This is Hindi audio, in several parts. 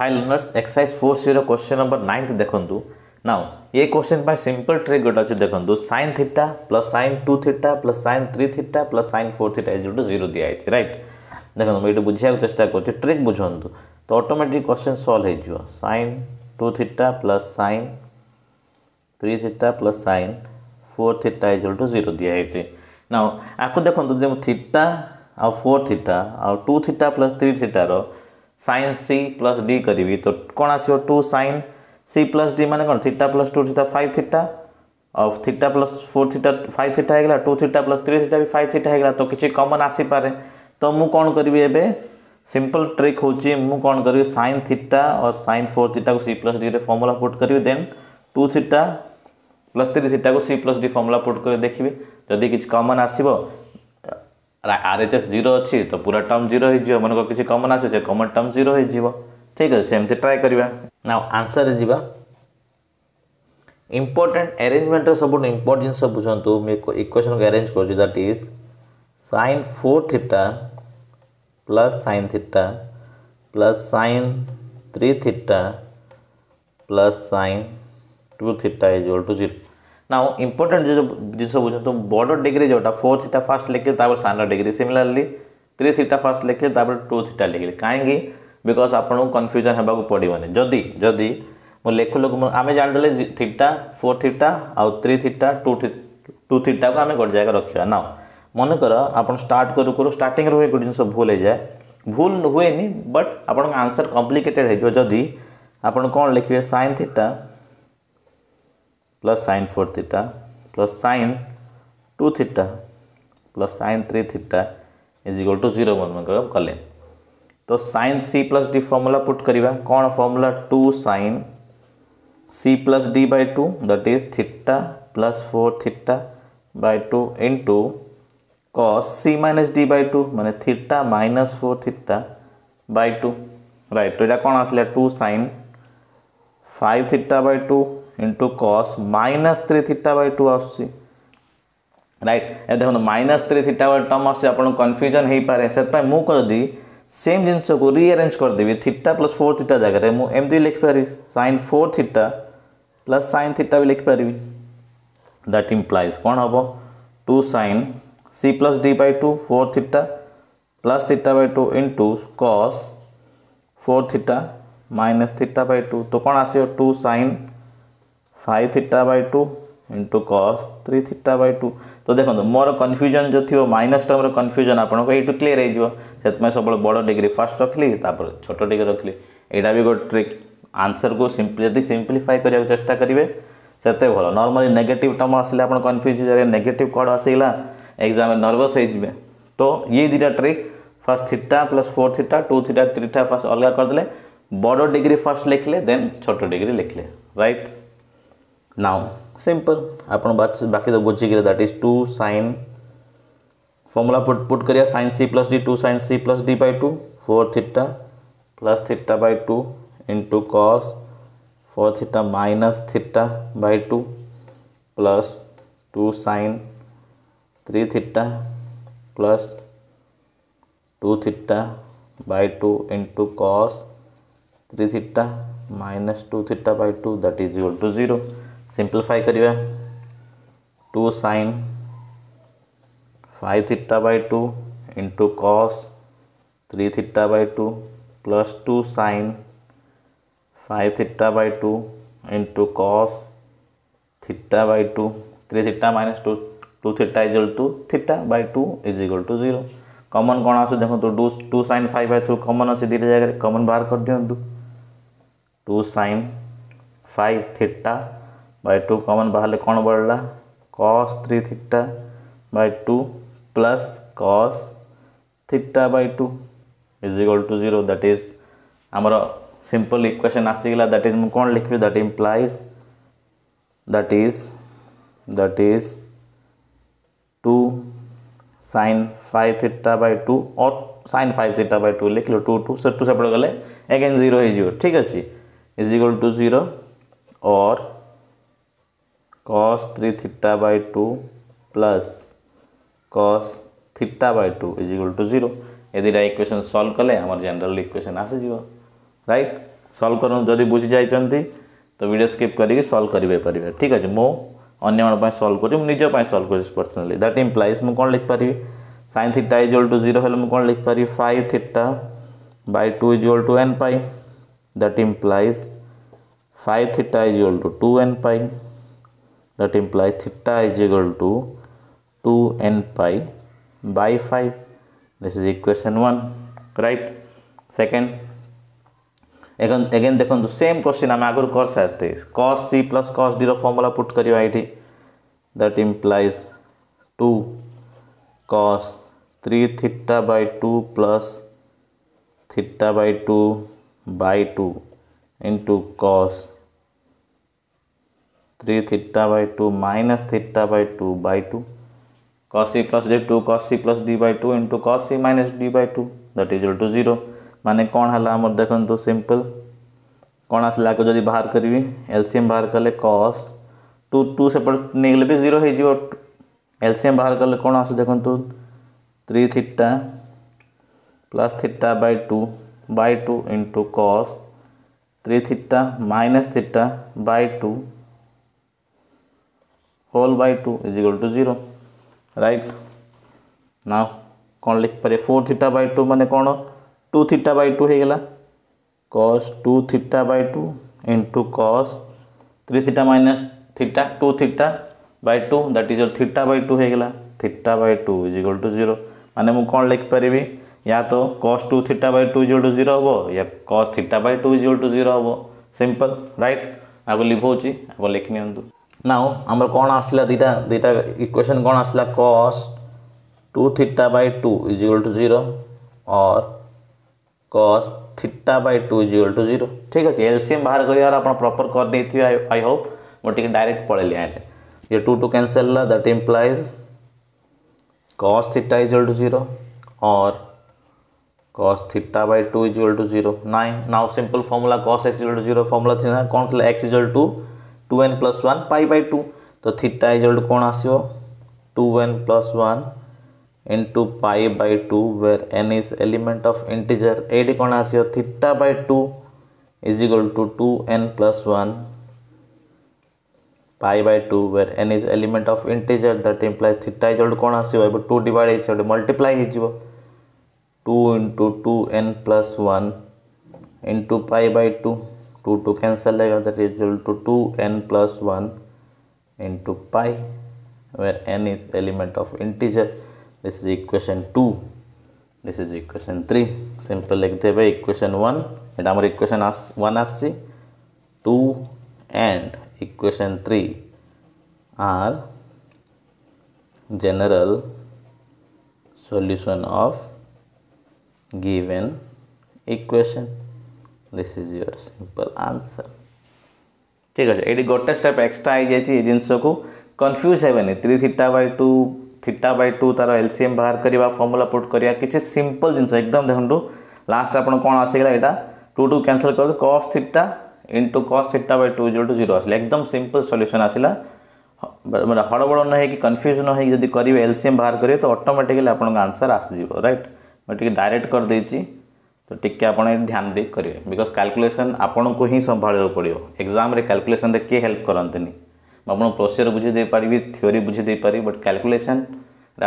high learners exercise four zero question number ninth দেখন্তু নাও ये क्वेश्चन पर सिंपल ट्रिक गोटे अच्छे देखो sine theta plus sine two theta plus sine three theta plus sine four theta is to zero दिखाई रईट देखो मुझे बुझा चेस्ट कर ट्रिक बुझातु तो अटोमेटिक क्वेश्चन सल्व हो sine two theta plus sine three theta plus sine four theta is to zero दिखाई ना आपको देखो जो थीटा आउ फोर थीटा आउ टू थीटा प्लस थ्री थीटार सैन सी प्लस डी करी तो कौन आस two sine C plus D मैंने कौन theta plus two theta five theta और theta plus four theta five theta होगा two theta plus three theta भी फाइव थीटा होगा तो किसी कमन आसीपे तो मुझे कौन करी एवं सिंपल ट्रिक हूँ मुझे कौन करी सैन थीटा और सैन फोर थीटा को C plus D formula put करी then two theta plus three theta को C plus D formula put कर देखिए जदि किसी कमन आसो आर एच एस जीरो अच्छी तो पूरा टर्म जीरो मन को किसी कमन आस कमन टर्म जीरो ठीक है सेमती ट्राए कर ना आंसर जीवा इम्पोर्टेन्ट एरेजमेंट सब इम्पोर्ट जिन बुझुत इक्वेसन को एरेज कर that is sine four theta plus sine theta plus sine three theta plus sine two theta is all to zero ना जो जिन बुझे तो बड़ डिग्री जोटा फोर थीटा फास्ट लिखले सान degree similarly three theta first लिखले टू थीटा लिखले कहीं बिकज आपको कन्फ्यूजन होगा पड़ोन जदि जदि मुझे लेखु लोक आम जानदे थीटा फोर थीटा आउ थ्री थीटा टू थी टू थीटा को आम गोटे जगह रखा ना कर आप स्टार्ट करू करू स्टार्ट रू गोटे जिन भूल हो जाए भूल हुए नहीं बट आप आंसर कम्प्लिकेटेड होदी आप कौन लिखे sine theta plus sine four theta plus sine two theta plus sine three theta is equal to zero कले तो sine C plus D formula put करवा कौन formula two sine C plus D by two that is theta plus four theta by two into cos C minus D by two मैंने theta minus four theta by two right तो यहाँ कौन आसला two sine five theta by two into cos minus three theta by two आस রাইট এ দেখুন minus three theta by term আসছে আপনার কনফ্যুজন হয়ে পড়ে সেপাই মু যদি সেম জিনিসক রিআরেঞ্জ করেদেবি থিটা প্লস ফোর থিটা জায়গায় মু এমতি লিখিপারি sine four theta plus sine theta বি লিখিপারি দ্যাট ইমপ্লাইজ কোণ হব two sine C plus D by two four theta plus theta by two into cos four theta minus theta by two তো কোণ আসবে two sine five theta by two into cos three theta by two तो देखो मोर कन्फ्यूजन जो थी माइनस टर्म कन्फ्यूजन आपको क्लीयर होते सब बड़ डिग्री फास्ट रखिली छोट डिग्री रखिली यहाँ भी गोटे ट्रिक आंसर को सीम्पली सीम्प्लीफाई करने चेस्टा करेंगे से भल नर्माली नेगेट टर्म आस आप कन्फ्यूज हो कड आसगला एक्जाम नर्भस हो तो ये दुटा trick first theta plus four theta two theta three theta first अलग करदे बड़ डिग्री फास्ट लिखले देन छोट डिग्री लिखले रईट नाउ सिंपल आप बाकी तो बुझे केलं is two sine formula put put कर sine C plus D two sine C plus D by two four theta plus theta by two into cos four theta minus theta by two plus two sine three theta plus two theta by two into cos three theta minus two theta by two that is equal to zero simplify କରିବା two sine five theta by two into cos three theta by two plus two sine five theta by two into cos theta by two three theta minus two two theta equal two theta by two is equal to zero common कौन आस देखो तो two two sine five by through कमन अच्छे दुटा जगह कमन बाहर कर दिंतु two sine five theta by two common बाहर कौन बढ़ला cos three theta by two plus cos theta by two is equal to zero that is आमर सिंपल इक्वेशन आसीगला दैट इज मु कौन लिखबी that implies that is that is two sine five theta by two और sine five theta by two लिख लो टू टू से टू सेपट गले एगेन जीरो जीरो ठीक अच्छे इज इक्वल टू जीरो और cos three theta by two plus cos theta by two is equal to zero ए दुटा इक्वेसन सल्व कले आम जेनेल इक्वेसन आसीज रईट सल्व कर बुझी जाती तो भिड स्कीप करके सल्व करेंगे ठीक अच्छे मो अन्य सल्व करी सल्व कर पर्सनाली दैट इम्प्लाइज मुझे कौन लिखिपारि sine theta is equal to zero मुझे कौन लिखिपारि five theta by two is equal to N pi that implies five theta is equal to two N pi that implies theta is equal to 2 n pi by 5 this is equation 1 right second again again the same question i'm going to agar cos cos c plus cos zero formula put kari it that implies 2 cos 3 theta by 2 plus theta by 2 by 2 into cos three theta by two minus theta by two by two cos C plus D two cos C plus D by two into cos C minus D by two that is to zero माने कौन है देखो सिंपल कौन आसला बाहर करी एलसीएम बाहर कले कस टू टू सेपट नहीं भी जीरो एलसीएम बाहर कले कौन आस देखु three theta plus theta by two by two into cos three theta minus theta by two whole by two is equal to zero right ना कौन लिखिपर फोर थीटा बै टू मान कौन टू थीटा बै टू होगा cos two theta by two into cos three theta minus theta two theta by two that is theta by two होगा theta by two is equal to zero माने मु कौन लिखिपर या तो cos two theta by two equal to zero हे या cos theta by two equal to zero हे सिंपल रईट आगे लिभौच आगे लिखि नाउ आमर कौन आसला दुटा दुटा इक्वेशन कौन आसला cos two theta by two is equal to zero और cos theta by two is equal to zero ठीक अच्छे एलसीएम बाहर कर प्रपर कर दे आई होप मुझे डायरेक्ट पलैली आने ये two two cancel that implies cos theta is equal to zero और cos theta by two is equal to zero नाइन now simple formula cos x is equal to zero formula थी ना कौन x is equal to two n plus one pi by two तो थीटा इजल्ट कौन आसो two n plus one into pi by two where n is element of integer ये कौन आसो theta by two is two two n plus one pi by two where n is element of integer that implies theta इजल्ट कौन आस टू डिवाइड मल्टीप्लाई हो two into two n plus one into pi by two 2 to cancel आएगा that is equal to 2n plus 1 into pi where n is element of integer this is equation 2 this is equation 3 simple लिखते हुए equation 1 and our equation 1 as 2 and equation 3 are general solution of given equation this is your simple answer ठीक अच्छे ये गोटे स्टेप एक्सट्रा आई जाए जिनस को कन्फ्यूज है three theta by two theta by two तार एलसीएम बाहर करवा फर्मूला पुट करा किसी सिंपल जिनस एकदम देखो लास्ट आप कौन आस गाला यहाँ टू टू कैनसल कर cos theta into cos theta by two zero to zero आसा एकदम सिंपल सल्यूसन आसा मैं हड़बड़ न कि कन्फ्यूज न होती करेंगे एलसीएम बाहर करेंगे तो अटोमेटिकली आप आंसर आसीज रईट मुझे डायरेक्ट कर करदे तो टी आप ध्यान दे करेंगे बिकज काल्कुलेसन आपण को ही संभा पड़ो एक्जाम काल्कुलेसन किए हेल्प करते आपको प्रोसीयर बुझेदेपर थीओरी बुझेदेपर बट काल्कुलेसन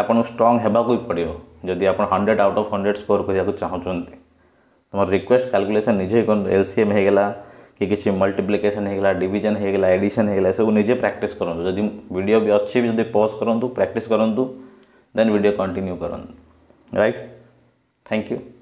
आप स्ट्रंग होगा पड़ो जदि आप hundred out of hundred score करने को चाहते तुम रिक्वेस्ट काल्कुलेसन निजे एल सी एम होगा कि किसी मल्टीप्लिकेसन होगा डिजन होगा एडिशन होगा सब निजे प्राक्ट कर भिडियो भी अच्छी जब पज करूँ प्राक्ट करूँ देन भिड कंटिन्यू करूँ रईट थैंक यू